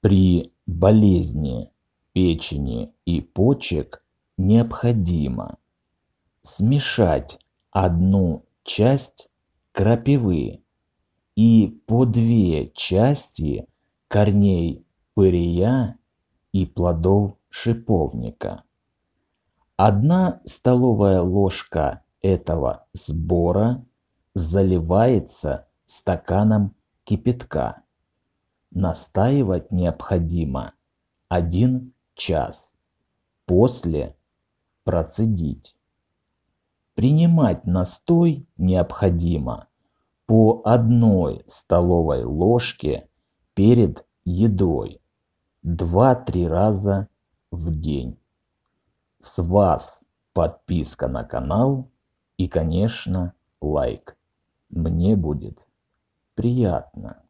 при болезни печени и почек необходимо смешать одну часть крапивы и по две части корней пырия и плодов шиповника. Одна столовая ложка этого сбора заливается стаканом кипятка Настаивать необходимо один час. После процедить. Принимать настой необходимо по одной столовой ложке перед едой 2-3 раза в день. С вас подписка на канал и, конечно, лайк. Мне будет приятно.